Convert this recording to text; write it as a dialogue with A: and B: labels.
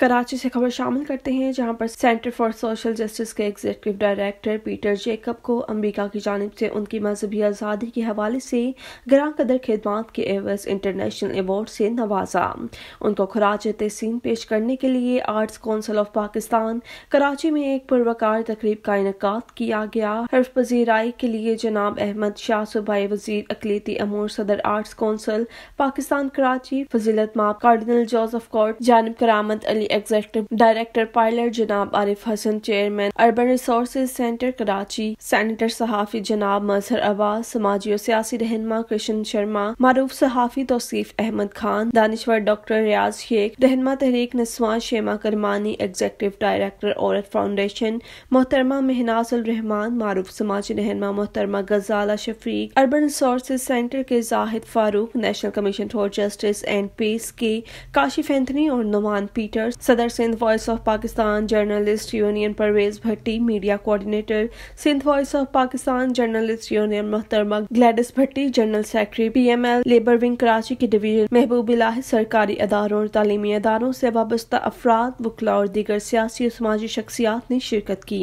A: कराची से खबर शामिल करते हैं जहां पर सेंटर फॉर सोशल जस्टिस के एग्जीक्यूटिव डायरेक्टर पीटर जेकब को अमेरिका की जानब से उनकी मजहबी आज़ादी के हवाले से ग्रां कदर खिदमत के एवज इंटरनेशनल अवार्ड से नवाजा उनको खराज तहसीन पेश करने के लिए arts council of Pakistan Karachi में एक पुरवकार तकरीब का इनका किया गया हर्फ पजीराई के लिए जनाब अहमद शाह सूबाई वजीर अकलीती अमूर सदर आर्ट्स कौंसल पाकिस्तान कराची फजीलत माप कार्डिनल जोसफ कॉर्ट जानब करामद अली वैली एग्जेक्टिव डायरेक्टर पायलट जनाब Arif Hasan chairman urban resource centre Karachi senior सहाफ़ी जनाब मजहर अब्बास समाजी और सियासी रहनमा कृष्ण शर्मा मारूफ सहाफ़ी तोसीफ अहमद खान दानश्वर डॉक्टर रियाज शेख रहनमा Tehreek Niswan Sheema Kermani executive director Aurat foundation मोहतरमा रहमान मारूफ समाजी रहनमा मोहतरमा Ghazala Shafiq urban resource centre के Zahid Farooq national commission for justice and peace के काशिफ एंथनी और नुमान पीटर सदर Sindh voice of Pakistan journalist union Pervez Bhatti media coordinator Sindh voice of Pakistan journalist union मोहतरमा Gladys Bhatti general secretary P M L labour wing Karachi के डिवीजन महबूब इलाह सरकारी अदारों और तालीमी अदारों से वाबस्ता अफराद वकला और दीगर सियासी और समाजी शख्सियात ने शिरकत की